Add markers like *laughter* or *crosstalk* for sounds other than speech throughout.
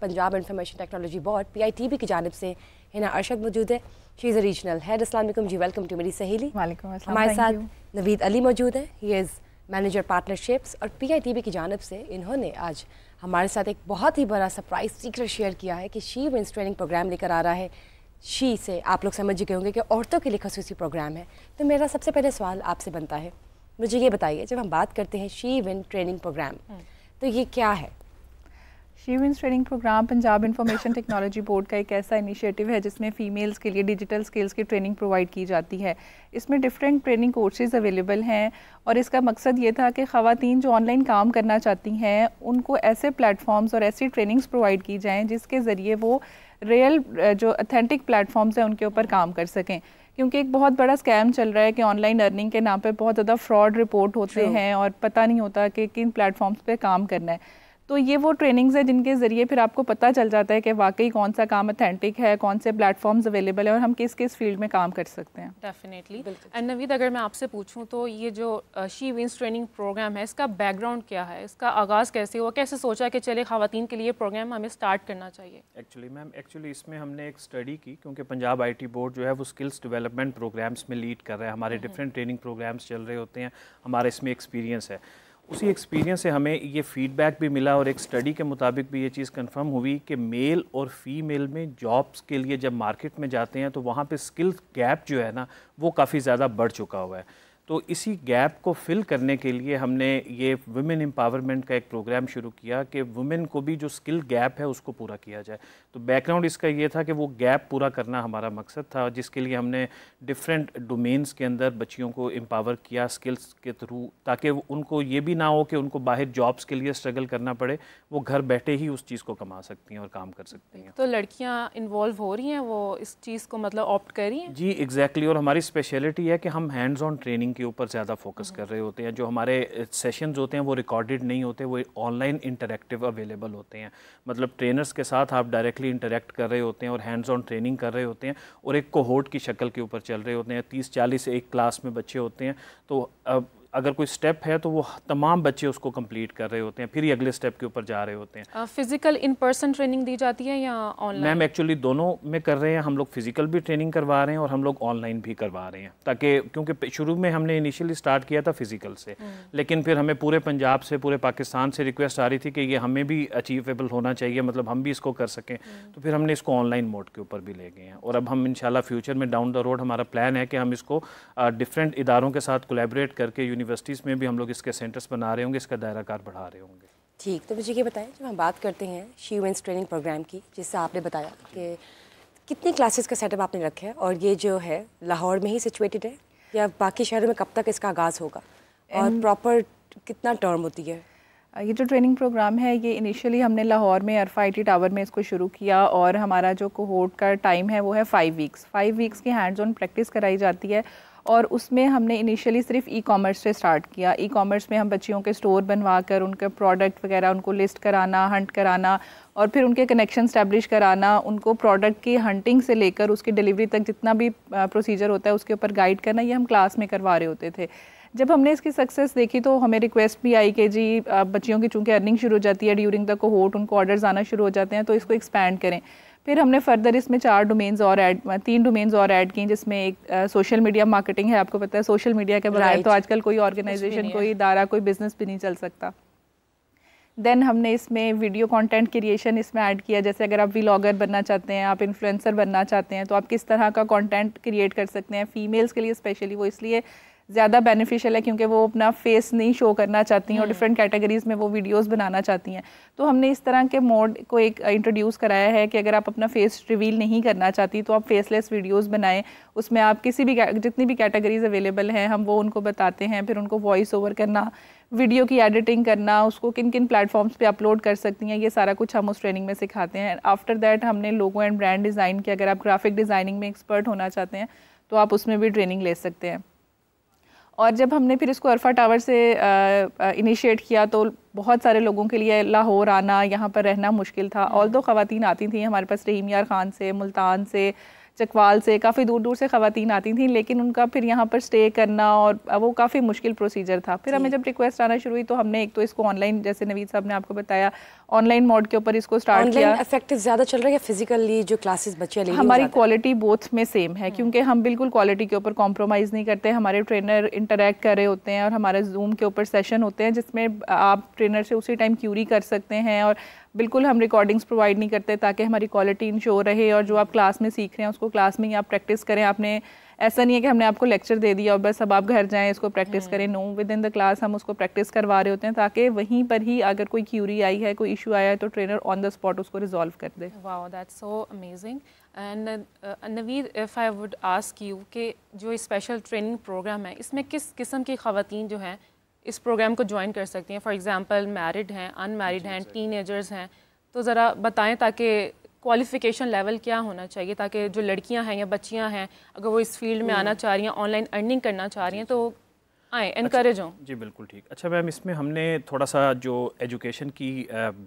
Punjab information technology board B की जानब से हिना अरशद मौजूद है she is regional head Aslam ji welcome to Meri Saheli हमारे साथ नवीद अली मौजूद है ही इज़ मैनेजर पार्टनरशिप्स और बी की जानब से इन्होंने आज हमारे साथ एक बहुत ही बड़ा सरप्राइज सीक्रेट शेयर किया है कि शी विंस ट्रेनिंग प्रोग्राम लेकर आ रहा है शी से आप लोग समझ गए होंगे कि औरतों के लिए खसूसी प्रोग्राम है तो मेरा सबसे पहले सवाल आपसे बनता है मुझे ये बताइए जब हम बात करते हैं शी विन ट्रेनिंग प्रोग्राम तो ये क्या है she training program Punjab information technology board का एक ऐसा इनिशिएटिव है जिसमें फ़ीमेल्स के लिए डिजिटल स्किल्स की ट्रेनिंग प्रोवाइड की जाती है इसमें डिफरेंट ट्रेनिंग कोर्सेज अवेलेबल हैं और इसका मकसद ये था कि खातन जो ऑनलाइन काम करना चाहती हैं उनको ऐसे प्लेटफॉर्म्स और ऐसी ट्रेनिंग्स प्रोवाइड की जाएँ जिसके ज़रिए वो रियल जो अथेंटिक प्लेटफॉर्म्स हैं उनके ऊपर काम कर सकें क्योंकि एक बहुत बड़ा स्कैम चल रहा है कि ऑनलाइन अर्निंग के नाम पर बहुत ज़्यादा फ्रॉड रिपोर्ट होते हैं और पता नहीं होता कि किन प्लेटफॉर्म्स पर काम करना है तो ये वो ट्रेनिंग्स है जिनके ज़रिए फिर आपको पता चल जाता है कि वाकई कौन सा काम अथेंटिक है कौन से प्लेटफॉर्म्स अवेलेबल है और हम किस किस फील्ड में काम कर सकते हैं डेफिनेटली एंड नवीद अगर मैं आपसे पूछूँ तो ये जो शी विंस ट्रेनिंग प्रोग्राम है इसका बैकग्राउंड क्या है इसका आगाज़ कैसे हुआ कैसे सोचा कि चले खातन के लिए प्रोग्राम हमें स्टार्ट करना चाहिए एक्चुअली मैम एक्चुअली इसमें हमने एक स्टडी की क्योंकि पंजाब आई बोर्ड जो है वो स्किल्स डेवलपमेंट प्रोग्राम्स में लीड कर रहे हैं हमारे डिफरेंट ट्रेनिंग प्रोग्राम्स चल रहे होते हैं हमारे इसमें एक्सपीरियंस है उसी एक्सपीरियंस से हमें ये फीडबैक भी मिला और एक स्टडी के मुताबिक भी ये चीज़ कंफर्म हुई कि मेल और फीमेल में जॉब्स के लिए जब मार्केट में जाते हैं तो वहाँ पे स्किल गैप जो है ना वो काफ़ी ज़्यादा बढ़ चुका हुआ है तो इसी गैप को फिल करने के लिए हमने ये वुमेन एम्पावरमेंट का एक प्रोग्राम शुरू किया कि वुमेन को भी जो स्किल गैप है उसको पूरा किया जाए तो बैकग्राउंड इसका ये था कि वो गैप पूरा करना हमारा मकसद था जिसके लिए हमने डिफरेंट डोमेन्स के अंदर बच्चियों को एम्पावर किया स्किल्स के थ्रू ताकि उनको ये भी ना हो कि उनको बाहर जॉब्स के लिए स्ट्रगल करना पड़े वो घर बैठे ही उस चीज़ को कमा सकती हैं और काम कर सकती हैं तो लड़कियाँ इन्वॉल्व हो रही हैं वो इस चीज़ को मतलब ऑप्ट कर रही हैं जी एग्जैक्टली और हमारी स्पेशलिटी है कि हम हैंड्स ऑन ट्रेनिंग के ऊपर ज़्यादा फोकस हम्म। कर रहे होते हैं जो हमारे सेशंस होते हैं वो रिकॉर्डेड नहीं होते वो ऑनलाइन इंटरेक्टिव अवेलेबल होते हैं मतलब ट्रेनर्स के साथ आप डायरेक्टली इंटरेक्ट कर रहे होते हैं और हैंड्स ऑन ट्रेनिंग कर रहे होते हैं और एक कोहोट की शक्ल के ऊपर चल रहे होते हैं तीस चालीस एक क्लास में बच्चे होते हैं तो अब अगर कोई स्टेप है तो वो तमाम बच्चे उसको कंप्लीट कर रहे होते हैं फिर ही अगले स्टेप के ऊपर जा रहे होते हैं फिजिकल इन पर्सन ट्रेनिंग दी जाती है या ऑनलाइन मैम एक्चुअली दोनों में कर रहे हैं हम लोग फिजिकल भी ट्रेनिंग करवा रहे हैं और हम लोग ऑनलाइन भी करवा रहे हैं ताकि क्योंकि शुरू में हमने इनिशियली स्टार्ट किया था फिजिकल से हम्म। लेकिन फिर हमें पूरे पंजाब से पूरे पाकिस्तान से रिक्वेस्ट आ रही थी कि ये हमें भी अचीवेबल होना चाहिए मतलब हम भी इसको कर सकें हम्म। तो फिर हमने इसको ऑनलाइन मोड के ऊपर भी ले गए हैं और अब हम इन फ्यूचर में डाउन द रोड हमारा प्लान है कि हम इसको डिफरेंट इदारों के साथ कोलेबरेट करके यूनिवर्सिटीज़ में भी हम लोग इसके सेंटर्स बना रहे होंगे इसका दायराकार बढ़ा रहे होंगे ठीक तो मुझे ये बताएं जब हम बात करते हैं शी ट्रेनिंग प्रोग्राम की जिससे आपने बताया कि कितनी क्लासेस का सेटअप आपने रखा है और ये जो है लाहौर में ही सिचुएटेड है या बाकी शहरों में कब तक इसका आगाज़ होगा और प्रॉपर कितना टर्म होती है ये जो ट्रेनिंग प्रोग्राम है ये इनिशियली हमने लाहौर में अरफा आई टावर में इसको शुरू किया और हमारा जो कोहोर्ट का टाइम है वो है फाइव वीक्स फाइव वीक्स की हैंड्स ऑन प्रैक्टिस कराई जाती है और उसमें हमने इनिशियली सिर्फ ई कॉमर्स से स्टार्ट किया ई कॉमर्स में हम बच्चियों के स्टोर बनवा कर उनके प्रोडक्ट वगैरह उनको लिस्ट कराना हंट कराना और फिर उनके कनेक्शन स्टैब्लिश कराना उनको प्रोडक्ट की हंटिंग से लेकर उसकी डिलीवरी तक जितना भी प्रोसीजर होता है उसके ऊपर गाइड करना ये हम क्लास में करवा रहे होते थे जब हमने इसकी सक्सेस देखी तो हमें रिक्वेस्ट भी आई कि जी बच्चियों की चूँकि अर्निंग शुरू हो जाती है ड्यूरिंग द कोहोट उनको ऑर्डर्स आना शुरू हो जाते हैं तो इसको एक्सपैंड करें फिर हमने फर्दर इसमें चार डोमेन्स और ऐड तीन डोमेन्स और ऐड किए जिसमें एक सोशल मीडिया मार्केटिंग है आपको पता है सोशल मीडिया के बगैर तो आजकल कोई ऑर्गेनाइजेशन कोई इदारा कोई बिजनेस भी नहीं चल सकता देन हमने इसमें वीडियो कंटेंट क्रिएशन इसमें ऐड किया जैसे अगर आप व्लॉगर बनना चाहते हैं आप इन्फ्लुएंसर बनना चाहते हैं तो आप किस तरह का कंटेंट क्रिएट कर सकते हैं फीमेल्स के लिए स्पेशली वो इसलिए ज़्यादा बेनिफिशियल है क्योंकि वो अपना फेस नहीं शो करना चाहती हैं और डिफरेंट हम्म। कैटेगरीज में वो वीडियोस बनाना चाहती हैं तो हमने इस तरह के मोड को एक इंट्रोड्यूस uh, कराया है कि अगर आप अपना फेस रिवील नहीं करना चाहती तो आप फेसलेस वीडियोस बनाएं उसमें आप किसी भी जितनी भी कैटेगरीज अवेलेबल हैं हम वो उनको बताते हैं फिर उनको वॉइस ओवर करना वीडियो की एडिटिंग करना उसको किन किन प्लेटफॉर्म्स पे अपलोड कर सकती हैं ये सारा कुछ हम उस ट्रेनिंग में सिखाते हैं आफ्टर दैट हमने लोगो एंड ब्रांड डिज़ाइन के अगर आप ग्राफिक डिज़ाइनिंग में एक्सपर्ट होना चाहते हैं तो आप उसमें भी ट्रेनिंग ले सकते हैं और जब हमने फिर इसको अरफा टावर से इनिशिएट किया तो बहुत सारे लोगों के लिए लाहौर आना यहाँ पर रहना मुश्किल था ऑल दो ख़वान आती थी हमारे पास रहीम यार ख़ान से मुल्तान से चकवाल से काफ़ी दूर दूर से खातन आती थी लेकिन उनका फिर यहाँ पर स्टे करना और वो काफ़ी मुश्किल प्रोसीजर था फिर हमें जब रिक्वेस्ट आना शुरू हुई तो हमने एक तो इसको ऑनलाइन जैसे नवीद साहब ने आपको बताया ऑनलाइन मोड के ऊपर इसको स्टार्ट किया इफेक्टिव ज़्यादा चल रहा है फिजिकली जो क्लासेस बच्चे हमारी क्वालिटी बोथ में सेम है हम्म। क्योंकि हम बिल्कुल क्वालिटी के ऊपर कॉम्प्रोमाइज़ नहीं करते हमारे ट्रेनर इंटरेक्ट कर रहे होते हैं और हमारे जूम के ऊपर सेशन होते हैं जिसमें आप ट्रेनर से उसी टाइम क्यूरी कर सकते हैं और बिल्कुल हम रिकॉर्डिंग्स प्रोवाइड नहीं करते ताकि हमारी क्वालिटी इंश्योर रहे और जो आप क्लास में सीख रहे हैं उसको क्लास में ही आप प्रैक्टिस करें आपने ऐसा नहीं है कि हमने आपको लेक्चर दे दिया और बस अब आप घर जाएं इसको प्रैक्टिस हम्म। करें no within the class हम उसको प्रैक्टिस करवा रहे होते हैं ताकि वहीं पर ही अगर कोई क्यूरी आई है कोई इशू आया है तो ट्रेनर ऑन द स्पॉट उसको रिजॉल्व कर दे wow that's so amazing and Naveed if I would ask you कि जो स्पेशल ट्रेनिंग प्रोग्राम है इसमें किस किस्म की खातन जो हैं इस प्रोग्राम को ज्वाइन कर सकती हैं फॉर एग्ज़ाम्पल मैरिड हैं अनमैरिड हैं टीन हैं तो ज़रा बताएं ताकि क्वालिफ़िकेशन लेवल क्या होना चाहिए ताकि जो लड़कियां हैं या बच्चियां हैं अगर वो इस फील्ड में hmm. आना चाह रही हैं ऑनलाइन अर्निंग करना चाह रही हैं तो आए इनकरेज अच्छा। हों जी बिल्कुल ठीक अच्छा मैम इसमें हमने थोड़ा सा जो एजुकेशन की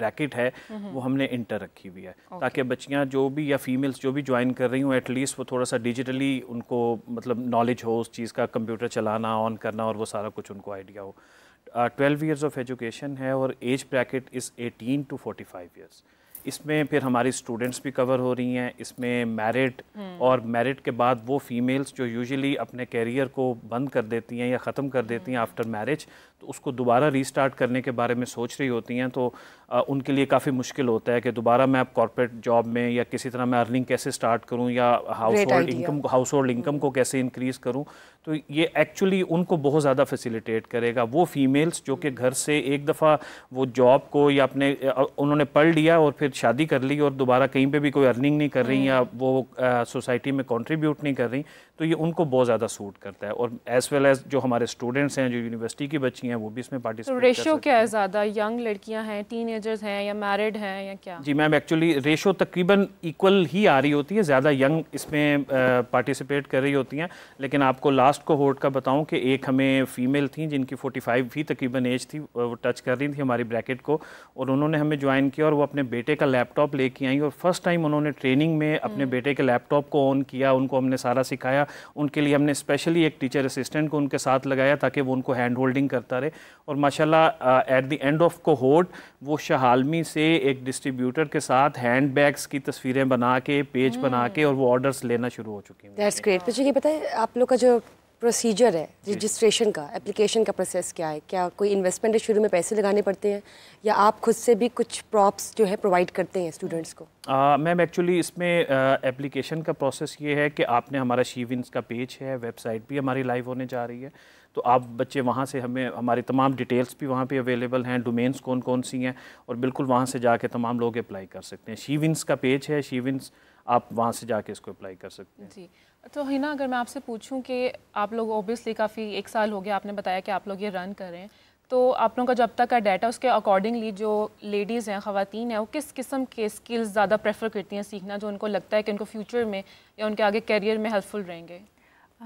ब्रैकेट है वो हमने इंटर रखी हुई है ताकि बच्चियां जो भी या फीमेल्स जो भी ज्वाइन कर रही हूँ एटलीस्ट वो थोड़ा सा डिजिटली उनको मतलब नॉलेज हो उस चीज़ का कंप्यूटर चलाना ऑन करना और वो सारा कुछ उनको आइडिया हो ट्वेल्व ईयर्स ऑफ एजुकेशन है और age bracket is eighteen to forty five years इसमें फिर हमारी स्टूडेंट्स भी कवर हो रही हैं इसमें मैरिट हम्म। और मेरिट के बाद वो फीमेल्स जो यूजुअली अपने कैरियर को बंद कर देती हैं या ख़त्म कर देती हैं आफ्टर हम्म। मैरिज तो उसको दोबारा रीस्टार्ट करने के बारे में सोच रही होती हैं तो आ, उनके लिए काफ़ी मुश्किल होता है कि दोबारा मैं अब कॉरपोरेट जॉब में या किसी तरह मैं अर्निंग कैसे स्टार्ट करूँ या household income household income को कैसे इंक्रीज़ करूँ तो ये एक्चुअली उनको बहुत ज़्यादा फैसिलिटेट करेगा वो फीमेल्स जो कि घर से एक दफ़ा वो जॉब को या अपने उन्होंने पढ़ लिया और फिर शादी कर ली और दोबारा कहीं पे भी कोई अर्निंग नहीं कर रही हम्म। या वो सोसाइटी में कंट्रीब्यूट नहीं कर रही तो ये उनको बहुत ज़्यादा सूट करता है और एज वेल एज जो हमारे स्टूडेंट्स हैं जो यूनिवर्सिटी की बच्ची हैं वो भी इसमें पार्टिसिपेट तो रेशो क्या है ज़्यादा यंग लड़कियाँ हैं टीन हैं या मैरिड हैं या क्या जी मैम एक्चुअली रेशो तकरीबन इक्वल ही आ रही होती है ज़्यादा यंग इसमें पार्टिसिपेट कर रही होती हैं लेकिन आपको लास्ट को होट का बताऊँ कि एक हमें फ़ीमेल थी जिनकी फोर्टी फाइव भी तकरीबन एज थी वो टच कर रही थी हमारी ब्रैकेट को और उन्होंने हमें ज्वाइन किया और वो अपने बेटे का लैपटॉप लेके आई और फर्स्ट टाइम उन्होंने ट्रेनिंग में अपने हम्म। बेटे के लैपटॉप को ऑन किया उनको हमने सारा सिखाया उनके लिए हमने स्पेशली एक टीचर असिस्टेंट को उनके साथ लगाया ताकि वो उनको हैंड होल्डिंग करता रहे और माशाल्लाह at the end of cohort वो शहालमी से एक डिस्ट्रीब्यूटर के साथ हैंड की तस्वीरें बना के पेज बना हम्म। के और वो ऑर्डर्स लेना शुरू हो चुकी हैं तो आप लोग का जो प्रोसीजर है रजिस्ट्रेशन का एप्लीकेशन का प्रोसेस क्या है क्या कोई इन्वेस्टमेंट है शुरू में पैसे लगाने पड़ते हैं या आप खुद से भी कुछ प्रॉप्स जो है प्रोवाइड करते हैं स्टूडेंट्स को मैम एक्चुअली इसमें एप्लीकेशन का प्रोसेस ये है कि आपने हमारा शीविंस का पेज है वेबसाइट भी हमारी लाइव होने जा रही है तो आप बच्चे वहाँ से हमें हमारी तमाम डिटेल्स भी वहाँ पे अवेलेबल हैं डोमेन्स कौन कौन सी हैं और बिल्कुल वहाँ से जाके तमाम लोग अप्लाई कर सकते हैं शीविंस का पेज है शीविंस आप वहाँ से जाके इसको अप्लाई कर सकते हैं जी तो हिना अगर मैं आपसे पूछूं कि आप लोग ओबियसली काफ़ी एक साल हो गया आपने बताया कि आप लोग ये रन कर रहे हैं तो आप लोगों का जब तक का डाटा उसके अकॉर्डिंगली जो लेडीज़ हैं ख़वान हैं वो किस किस्म के स्किल्स ज़्यादा प्रेफर करती हैं सीखना जो उनको लगता है कि उनको फ्यूचर में या उनके आगे करियर में हेल्पफुल रहेंगे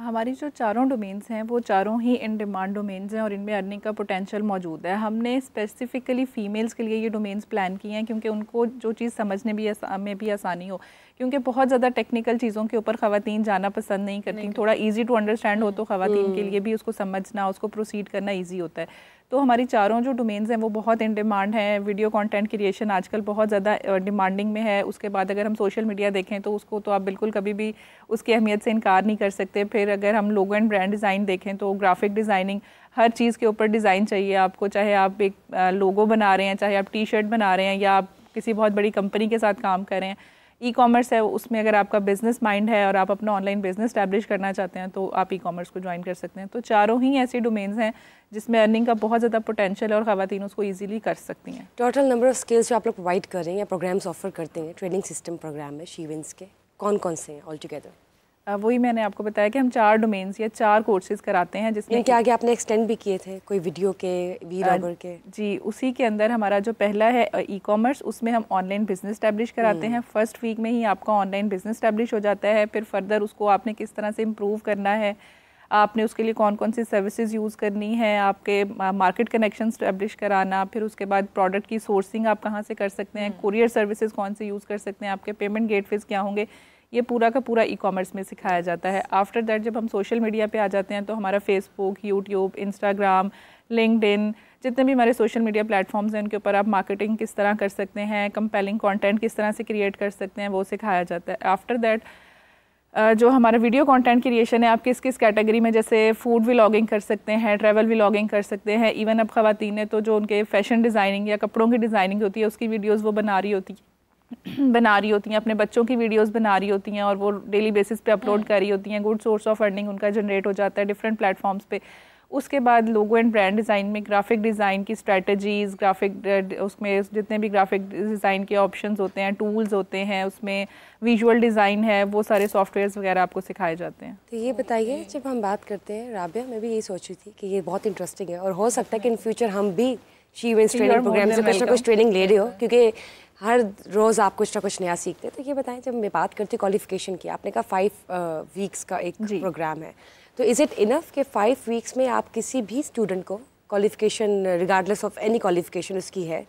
हमारी जो चारों डोमेन्स हैं वो चारों ही इन डिमांड डोमेन्स हैं और इनमें अर्निंग का पोटेंशियल मौजूद है हमने स्पेसिफ़िकली फ़ीमेल्स के लिए ये डोमेन्स प्लान किए हैं क्योंकि उनको जो चीज़ समझने भी में भी आसानी हो क्योंकि बहुत ज़्यादा टेक्निकल चीज़ों के ऊपर खातन जाना पसंद नहीं करती थोड़ा ईजी टू अंडरस्टैंड हो तो हम्म। खातन के हम्म। लिए भी उसको समझना उसको प्रोसीड करना ईजी होता है तो हमारी चारों जो डोमेन्स हैं वो बहुत इन डिमांड हैं वीडियो कंटेंट क्रिएशन आजकल बहुत ज़्यादा डिमांडिंग में है उसके बाद अगर हम सोशल मीडिया देखें तो उसको तो आप बिल्कुल कभी भी उसकी अहमियत से इनकार नहीं कर सकते फिर अगर हम लोगो एंड ब्रांड डिज़ाइन देखें तो ग्राफिक डिज़ाइनिंग हर चीज़ के ऊपर डिज़ाइन चाहिए आपको चाहे आप एक लोगो बना रहे हैं चाहे आप टी शर्ट बना रहे हैं या आप किसी बहुत बड़ी कंपनी के साथ काम कर रहे हैं ई कॉमर्स है उसमें अगर आपका बिजनेस माइंड है और आप अपना ऑनलाइन बिजनेस स्टैब्लिश करना चाहते हैं तो आप ई कॉमर्स को ज्वाइन कर सकते हैं तो चारों ही ऐसे डोमेन्स हैं जिसमें अर्निंग का बहुत ज़्यादा पोटेंशियल है और ख़वान उसको ईजिली कर सकती हैं टोटल नंबर ऑफ स्किल्स जो आप लोग प्रोवाइड कर रहे हैं या प्रोग्राम्स ऑफर करते हैं ट्रेनिंग सिस्टम प्रोग्राम में शीवेंस के कौन कौन से हैं ऑल टुगेदर वही मैंने आपको बताया कि हम चार डोमेन्स या चार कोर्सेज कराते हैं जिसमें क्या आगे आपने एक्सटेंड भी किए थे कोई वीडियो के वी ब्लॉगर के जी उसी के अंदर हमारा जो पहला है ई कॉमर्स उसमें हम ऑनलाइन बिजनेस स्टैब्लिश कराते हम्म। हैं फर्स्ट वीक में ही आपका ऑनलाइन बिजनेस स्टैब्लिश हो जाता है फिर फर्दर उसको आपने किस तरह से इम्प्रूव करना है आपने उसके लिए कौन कौन सी सर्विसेज यूज़ करनी है आपके मार्केट कनेक्शन स्टैब्लिश कराना फिर उसके बाद प्रोडक्ट की सोर्सिंग आप कहाँ से कर सकते हैं कुरियर हम्म। सर्विसेज कौन से यूज़ कर सकते हैं आपके पेमेंट गेटवेज क्या होंगे ये पूरा का पूरा ई कॉमर्स में सिखाया जाता है आफ्टर दैट जब हम सोशल मीडिया पे आ जाते हैं तो हमारा फेसबुक यूट्यूब इंस्टाग्राम लिंकड जितने भी हमारे सोशल मीडिया प्लेटफॉर्म्स हैं उनके ऊपर आप मार्केटिंग किस तरह कर सकते हैं कंपेलिंग कॉन्टेंट किस तरह से क्रिएट कर सकते हैं वो सिखाया जाता है आफ्टर दैट जो हमारा वीडियो कंटेंट क्रिएशन है आप किस किस कैटेगरी में जैसे फूड व्लॉगिंग कर सकते हैं ट्रैवल व्लॉगिंग कर सकते हैं इवन अब खातन है तो जो उनके फैशन डिज़ाइनिंग या कपड़ों की डिज़ाइनिंग होती है उसकी वीडियोस वो बना रही होती है *clears throat* बना रही होती हैं अपने बच्चों की वीडियोस बना रही होती हैं और वो डेली बेसिस पे अपलोड हाँ। कर रही होती हैं गुड सोर्स ऑफ अर्निंग उनका जनरेट हो जाता है डिफरेंट प्लेटफॉर्म्स पे उसके बाद लोगो एंड ब्रांड डिज़ाइन में ग्राफिक डिज़ाइन की स्ट्रेटजीज़ ग्राफिक उसमें जितने भी ग्राफिक डिज़ाइन के ऑप्शन होते हैं टूल्स होते हैं उसमें विजुअल डिज़ाइन है वो सारे सॉफ्टवेयर वगैरह आपको सिखाए जाते हैं तो ये बताइए जब हम बात करते हैं राबिया मैं भी यही सोच रही थी कि ये बहुत इंटरेस्टिंग है और हो सकता है कि इन फ्यूचर हम भी शी ट्रेनिंग प्रोग्राम से कुछ कुछ ट्रेनिंग हाँ। ले रहे हो क्योंकि हर रोज़ आप कुछ ना कुछ नया सीखते तो ये बताएं जब मैं बात करती हूँ क्वालिफिकेशन की आपने कहा फाइव वीक्स का एक प्रोग्राम है तो इज़ इट इनफ कि फाइव वीक्स में आप किसी भी स्टूडेंट को qualification regardless of any qualification उसकी है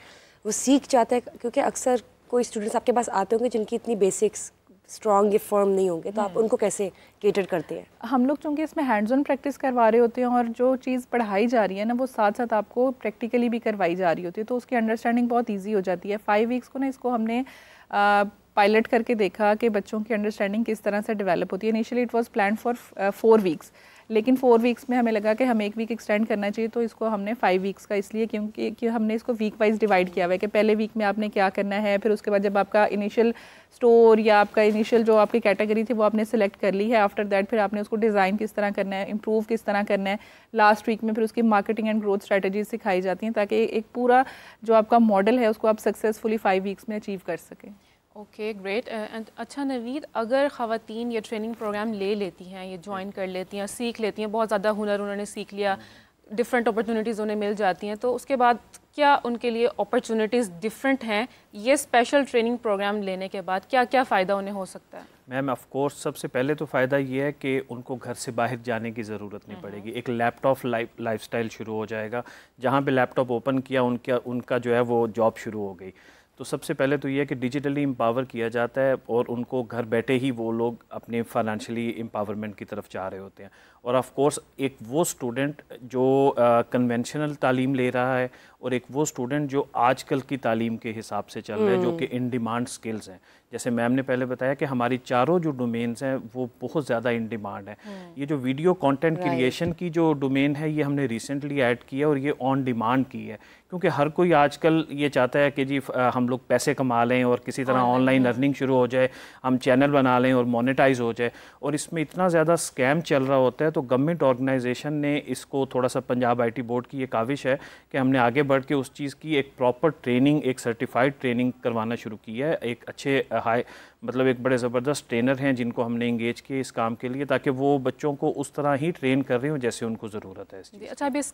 वो सीख जाता है क्योंकि अक्सर कोई स्टूडेंट्स आपके पास आते होंगे जिनकी इतनी बेसिक्स स्ट्रॉन्ग या फर्म नहीं होंगे तो आप हम्म। उनको कैसे केटर करते हैं हम लोग चूँकि इसमें हैंड्स ऑन प्रैक्टिस करवा रहे होते हैं और जो चीज़ पढ़ाई जा रही है ना वो साथ साथ आपको प्रैक्टिकली भी करवाई जा रही होती है तो उसकी अंडरस्टैंडिंग बहुत ईजी हो जाती है फाइव वीक्स को ना इसको हमने पायलट करके देखा कि बच्चों की अंडरस्टैंडिंग किस तरह से डेवलप होती है initially it was plan for four weeks लेकिन फोर वीक्स में हमें लगा कि हमें एक वीक एक्सटेंड करना चाहिए तो इसको हमने फाइव वीक्स का इसलिए क्योंकि कि हमने इसको वीक वाइज डिवाइड किया हुआ है कि पहले वीक में आपने क्या करना है फिर उसके बाद जब आपका इनिशियल स्टोर या आपका इनिशियल जो आपकी कैटेगरी थी वो आपने सेलेक्ट कर ली है आफ्टर दैट फिर आपने उसको डिज़ाइन किस तरह करना है इम्प्रूव किस तरह करना है लास्ट वीक में फिर उसकी मार्केटिंग एंड ग्रोथ स्ट्रैटेजी सिखाई जाती हैं ताकि एक पूरा जो आपका मॉडल है उसको आप सक्सेसफुली फाइव वीक्स में अचीव कर सकें ओके ग्रेट uh, अच्छा नवीद अगर ख़वान ये ट्रेनिंग प्रोग्राम ले लेती हैं ये ज्वाइन कर लेती हैं सीख लेती हैं बहुत ज़्यादा हुनर उन्होंने सीख लिया डिफरेंट अपॉर्चुनिटीज़ उन्हें मिल जाती हैं तो उसके बाद क्या उनके लिए अपॉर्चुनिटीज़ डिफरेंट हैं ये स्पेशल ट्रेनिंग प्रोग्राम लेने के बाद क्या क्या फ़ायदा उन्हें हो सकता है मैम ऑफकोर्स सबसे पहले तो फ़ायदा ये है कि उनको घर से बाहर जाने की ज़रूरत नहीं हम्म। पड़ेगी एक लैपटॉप लाइफ लाइफ शुरू हो जाएगा जहाँ पर लैपटॉप ओपन किया उनका उनका जो है वो जॉब शुरू हो गई तो सबसे पहले तो ये है कि डिजिटली एम्पावर किया जाता है और उनको घर बैठे ही वो लोग अपने फाइनेंशियली एम्पावरमेंट की तरफ जा रहे होते हैं और ऑफ कोर्स एक वो स्टूडेंट जो कन्वेंशनल तालीम ले रहा है और एक वो स्टूडेंट जो आजकल की तालीम के हिसाब से चल रहा है जो हम्म। कि इन डिमांड स्किल्स हैं जैसे मैम ने पहले बताया कि हमारी चारों जो डोमेन्स हैं वो बहुत ज़्यादा इन डिमांड है ये जो वीडियो कंटेंट क्रिएशन की जो डोमेन है ये हमने रिसेंटली ऐड की है और ये ऑन डिमांड की है क्योंकि हर कोई आजकल ये चाहता है कि जी हम लोग पैसे कमा लें और किसी तरह ऑनलाइन अर्निंग शुरू हो जाए हम चैनल बना लें और मोनिटाइज हो जाए और इसमें इतना ज़्यादा स्कैम चल रहा होता है तो गवर्नमेंट ऑर्गेनाइजेशन ने इसको थोड़ा सा पंजाब आईटी बोर्ड की ये काविश है कि हमने आगे बढ़ के उस चीज़ की एक प्रॉपर ट्रेनिंग एक सर्टिफाइड ट्रेनिंग करवाना शुरू की है एक अच्छे हाई मतलब एक बड़े ज़बरदस्त ट्रेनर हैं जिनको हमने इंगेज किए इस काम के लिए ताकि वो बच्चों को उस तरह ही ट्रेन कर रही हूँ जैसे उनको ज़रूरत है अच्छा अभी